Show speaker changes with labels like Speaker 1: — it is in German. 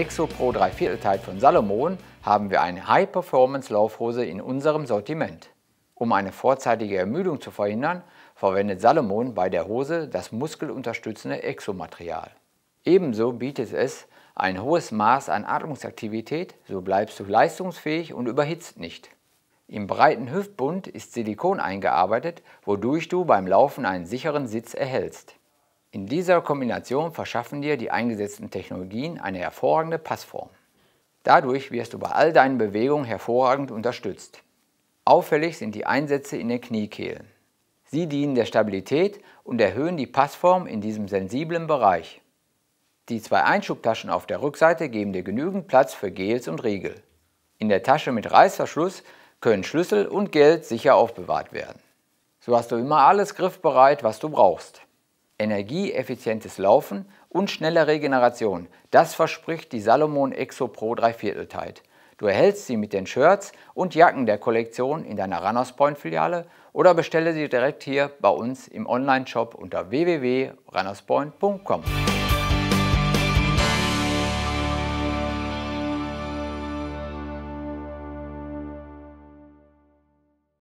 Speaker 1: Exo Pro 3 Viertelteil von Salomon haben wir eine High-Performance-Laufhose in unserem Sortiment. Um eine vorzeitige Ermüdung zu verhindern, verwendet Salomon bei der Hose das muskelunterstützende EXO-Material. Ebenso bietet es ein hohes Maß an Atmungsaktivität, so bleibst du leistungsfähig und überhitzt nicht. Im breiten Hüftbund ist Silikon eingearbeitet, wodurch du beim Laufen einen sicheren Sitz erhältst. In dieser Kombination verschaffen dir die eingesetzten Technologien eine hervorragende Passform. Dadurch wirst du bei all deinen Bewegungen hervorragend unterstützt. Auffällig sind die Einsätze in den Kniekehlen. Sie dienen der Stabilität und erhöhen die Passform in diesem sensiblen Bereich. Die zwei Einschubtaschen auf der Rückseite geben dir genügend Platz für Gels und Riegel. In der Tasche mit Reißverschluss können Schlüssel und Geld sicher aufbewahrt werden. So hast du immer alles griffbereit, was du brauchst energieeffizientes Laufen und schnelle Regeneration. Das verspricht die Salomon Exo Pro 3 Tight. Du erhältst sie mit den Shirts und Jacken der Kollektion in deiner Runners Point Filiale oder bestelle sie direkt hier bei uns im Online-Shop unter www.runnerspoint.com.